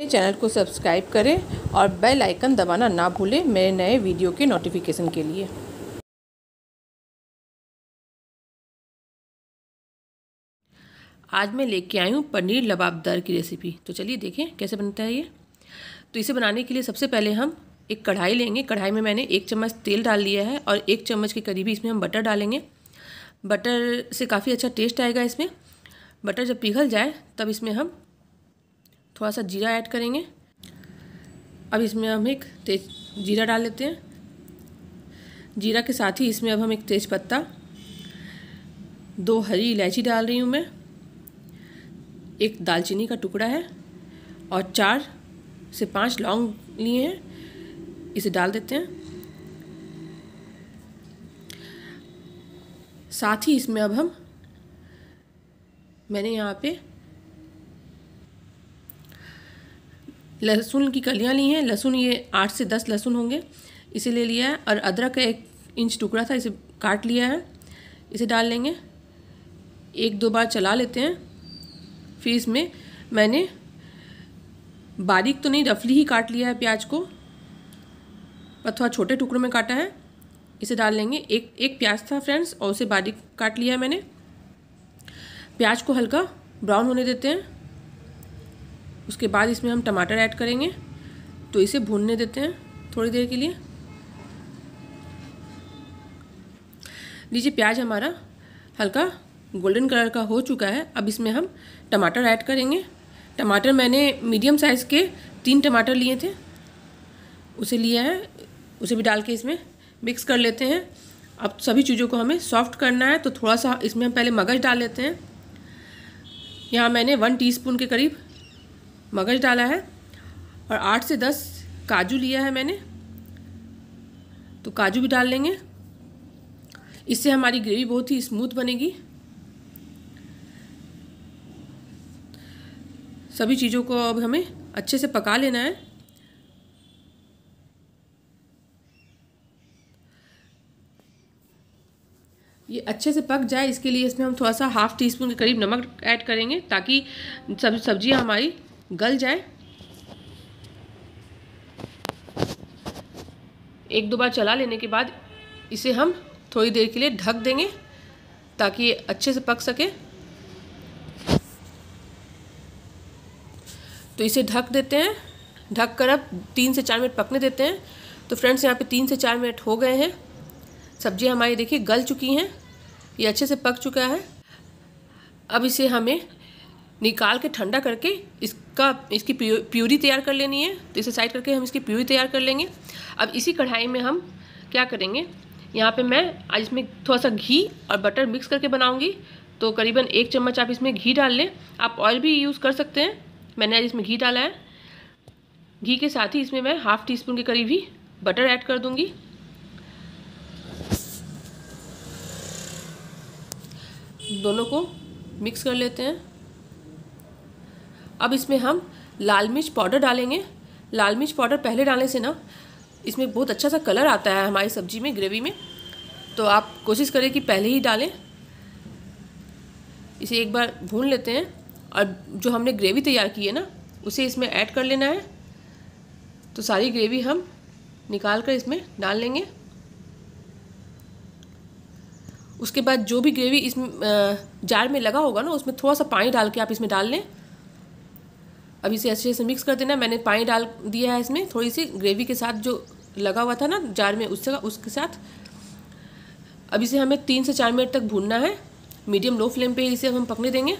मेरे चैनल को सब्सक्राइब करें और बेल आइकन दबाना ना भूलें मेरे नए वीडियो के नोटिफिकेशन के लिए आज मैं लेके आई हूँ पनीर लबाबदार की रेसिपी तो चलिए देखें कैसे बनता है ये तो इसे बनाने के लिए सबसे पहले हम एक कढ़ाई लेंगे कढ़ाई में मैंने एक चम्मच तेल डाल लिया है और एक चम्मच के करीबी इसमें हम बटर डालेंगे बटर से काफ़ी अच्छा टेस्ट आएगा इसमें बटर जब पिघल जाए तब इसमें हम थोड़ा सा जीरा ऐड करेंगे अब इसमें हम एक तेज जीरा डाल लेते हैं जीरा के साथ ही इसमें अब हम एक तेज पत्ता दो हरी इलायची डाल रही हूँ मैं एक दालचीनी का टुकड़ा है और चार से पांच लौंग लिए हैं इसे डाल देते हैं साथ ही इसमें अब हम मैंने यहाँ पे लहसुन की कलियाँ ली हैं लहसुन ये आठ से दस लहसुन होंगे इसे ले लिया है और अदरक का एक इंच टुकड़ा था इसे काट लिया है इसे डाल लेंगे एक दो बार चला लेते हैं फिर इसमें मैंने बारीक तो नहीं रफली ही काट लिया है प्याज को अथवा थोड़ा छोटे टुकड़ों में काटा है इसे डाल लेंगे एक एक प्याज था फ्रेंड्स और उसे बारीक काट लिया है मैंने प्याज को हल्का ब्राउन होने देते हैं उसके बाद इसमें हम टमाटर ऐड करेंगे तो इसे भूनने देते हैं थोड़ी देर के लिए लीजिए प्याज हमारा हल्का गोल्डन कलर का हो चुका है अब इसमें हम टमाटर ऐड करेंगे टमाटर मैंने मीडियम साइज़ के तीन टमाटर लिए थे उसे लिया है उसे भी डाल के इसमें मिक्स कर लेते हैं अब सभी चीज़ों को हमें सॉफ्ट करना है तो थोड़ा सा इसमें हम पहले मगज डाल लेते हैं यहाँ मैंने वन टीस्पून के करीब मगज डाला है और आठ से दस काजू लिया है मैंने तो काजू भी डाल लेंगे इससे हमारी ग्रेवी बहुत ही स्मूथ बनेगी सभी चीज़ों को अब हमें अच्छे से पका लेना है ये अच्छे से पक जाए इसके लिए इसमें हम थोड़ा सा हाफ़ टी स्पून के करीब नमक ऐड करेंगे ताकि सब सब्जियां हमारी गल जाए एक दो बार चला लेने के बाद इसे हम थोड़ी देर के लिए ढक देंगे ताकि ये अच्छे से पक सके तो इसे ढक देते हैं ढक कर अब तीन से चार मिनट पकने देते हैं तो फ्रेंड्स यहाँ पे तीन से चार मिनट हो गए हैं सब्जियाँ हमारी देखिए गल चुकी हैं ये अच्छे से पक चुका है अब इसे हमें निकाल के ठंडा करके इस का इसकी प्यूरी तैयार कर लेनी है तो इसे साइड करके हम इसकी प्यूरी तैयार कर लेंगे अब इसी कढ़ाई में हम क्या करेंगे यहाँ पे मैं आज इसमें थोड़ा सा घी और बटर मिक्स करके बनाऊँगी तो करीबन एक चम्मच आप इसमें घी डाल लें आप ऑयल भी यूज़ कर सकते हैं मैंने आज इसमें घी डाला है घी के साथ ही इसमें मैं हाफ़ टी स्पून के करीब ही बटर ऐड कर दूँगी दोनों को मिक्स कर लेते हैं अब इसमें हम लाल मिर्च पाउडर डालेंगे लाल मिर्च पाउडर पहले डालने से ना इसमें बहुत अच्छा सा कलर आता है हमारी सब्जी में ग्रेवी में तो आप कोशिश करें कि पहले ही डालें इसे एक बार भून लेते हैं और जो हमने ग्रेवी तैयार की है ना उसे इसमें ऐड कर लेना है तो सारी ग्रेवी हम निकाल कर इसमें डाल लेंगे उसके बाद जो भी ग्रेवी इस जार में लगा होगा ना उसमें थोड़ा सा पानी डाल के आप इसमें डाल लें अब इसे अच्छे से मिक्स कर देना मैंने पानी डाल दिया है इसमें थोड़ी सी ग्रेवी के साथ जो लगा हुआ था ना जार में उससे उसके साथ अब इसे हमें तीन से चार मिनट तक भूनना है मीडियम लो फ्लेम पे इसे हम पकने देंगे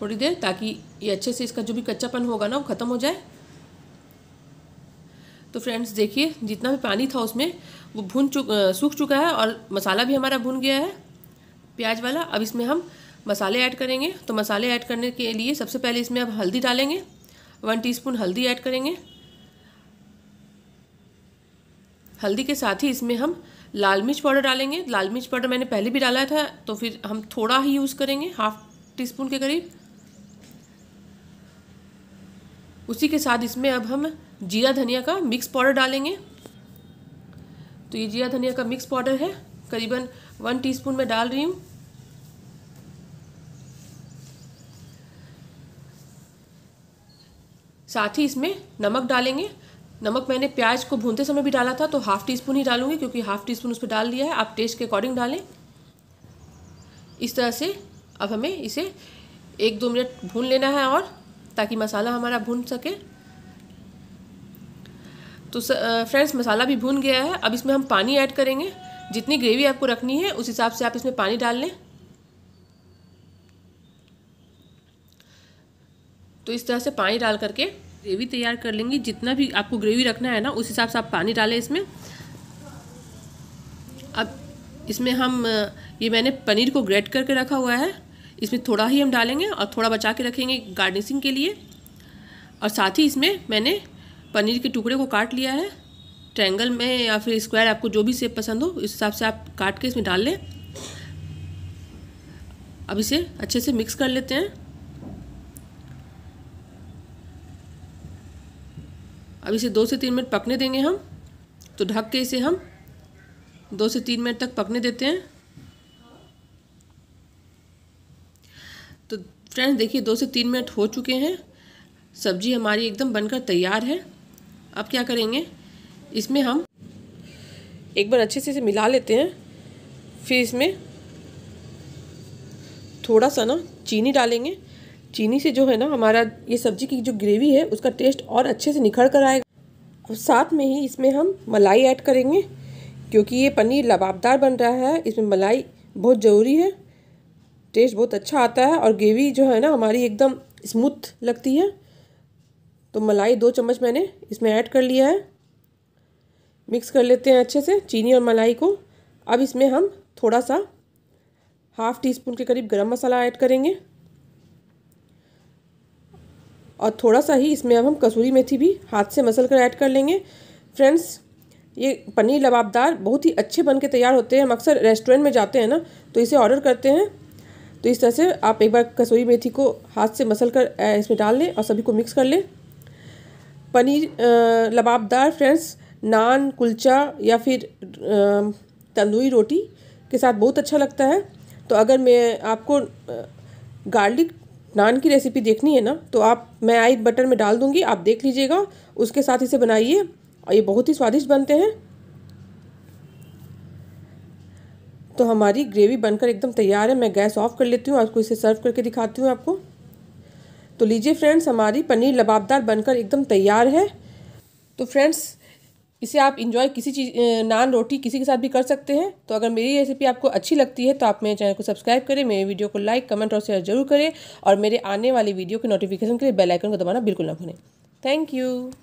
थोड़ी देर ताकि ये अच्छे से इसका जो भी कच्चापन होगा ना वो ख़त्म हो जाए तो फ्रेंड्स देखिए जितना भी पानी था उसमें वो भून चुक सूख चुका है और मसाला भी हमारा भून गया है प्याज वाला अब इसमें हम मसाले ऐड करेंगे तो मसाले ऐड करने के लिए सबसे पहले इसमें अब हल्दी डालेंगे वन टीस्पून हल्दी ऐड करेंगे हल्दी के साथ ही इसमें हम लाल मिर्च पाउडर डालेंगे लाल मिर्च पाउडर मैंने पहले भी डाला था तो फिर हम थोड़ा ही यूज़ करेंगे हाफ टी स्पून के करीब उसी के साथ इसमें अब हम जीरा धनिया का मिक्स पाउडर डालेंगे तो ये जीरा धनिया का मिक्स पाउडर है करीबन वन टीस्पून मैं डाल रही हूँ साथ ही इसमें नमक डालेंगे नमक मैंने प्याज को भूनते समय भी डाला था तो हाफ़ टी स्पून ही डालूंगी क्योंकि हाफ़ टी स्पून उस पर डाल दिया है आप टेस्ट के अकॉर्डिंग डालें इस तरह से अब हमें इसे एक दो मिनट भून लेना है और ताकि मसाला हमारा भून सके तो फ्रेंड्स मसाला भी भून गया है अब इसमें हम पानी ऐड करेंगे जितनी ग्रेवी आपको रखनी है उस हिसाब से आप इसमें पानी डाल लें तो इस तरह से पानी डाल करके ग्रेवी तैयार कर लेंगे जितना भी आपको ग्रेवी रखना है ना उस हिसाब से आप पानी डालें इसमें अब इसमें हम ये मैंने पनीर को ग्रेट करके रखा हुआ है इसमें थोड़ा ही हम डालेंगे और थोड़ा बचा के रखेंगे गार्निशिंग के लिए और साथ ही इसमें मैंने पनीर के टुकड़े को काट लिया है ट्रैंगल में या फिर स्क्वायर आपको जो भी सेप पसंद हो उस हिसाब से आप काट के इसमें डाल लें अब इसे अच्छे से मिक्स कर लेते हैं अब इसे दो से तीन मिनट पकने देंगे हम तो ढक के इसे हम दो से तीन मिनट तक पकने देते हैं तो फ्रेंड्स देखिए दो से तीन मिनट हो चुके हैं सब्जी हमारी एकदम बनकर तैयार है अब क्या करेंगे इसमें हम एक बार अच्छे से इसे मिला लेते हैं फिर इसमें थोड़ा सा ना चीनी डालेंगे चीनी से जो है ना हमारा ये सब्जी की जो ग्रेवी है उसका टेस्ट और अच्छे से निखर कर आएगा और साथ में ही इसमें हम मलाई ऐड करेंगे क्योंकि ये पनीर लबाबदार बन रहा है इसमें मलाई बहुत ज़रूरी है टेस्ट बहुत अच्छा आता है और ग्रेवी जो है ना हमारी एकदम स्मूथ लगती है तो मलाई दो चम्मच मैंने इसमें ऐड कर लिया है मिक्स कर लेते हैं अच्छे से चीनी और मलाई को अब इसमें हम थोड़ा सा हाफ़ टी स्पून के करीब गरम मसाला ऐड करेंगे और थोड़ा सा ही इसमें अब हम कसूरी मेथी भी हाथ से मसल कर ऐड कर लेंगे फ्रेंड्स ये पनीर लबाबदार बहुत ही अच्छे बन के तैयार होते हैं हम अक्सर रेस्टोरेंट में जाते हैं ना तो इसे ऑर्डर करते हैं तो इस तरह से आप एक बार कसूरी मेथी को हाथ से मसल कर इसमें डाल लें और सभी को मिक्स कर लें पनीर लबाबदार फ्रेंड्स नान कुलचा या फिर तंदूरी रोटी के साथ बहुत अच्छा लगता है तो अगर मैं आपको गार्लिक नान की रेसिपी देखनी है ना तो आप मैं आई बटर में डाल दूँगी आप देख लीजिएगा उसके साथ इसे बनाइए और ये बहुत ही स्वादिष्ट बनते हैं तो हमारी ग्रेवी बनकर एकदम तैयार है मैं गैस ऑफ कर लेती हूँ आपको इसे सर्व करके दिखाती हूँ आपको तो लीजिए फ्रेंड्स हमारी पनीर लबाबदार बनकर एकदम तैयार है तो फ्रेंड्स इसे आप इंजॉय किसी चीज़ नान रोटी किसी के साथ भी कर सकते हैं तो अगर मेरी रेसिपी आपको अच्छी लगती है तो आप मेरे चैनल को सब्सक्राइब करें मेरे वीडियो को लाइक कमेंट और शेयर जरूर करें और मेरे आने वाली वीडियो के नोटिफिकेशन के लिए बेलाइकन को दबाना बिल्कुल ना भूलें थैंक यू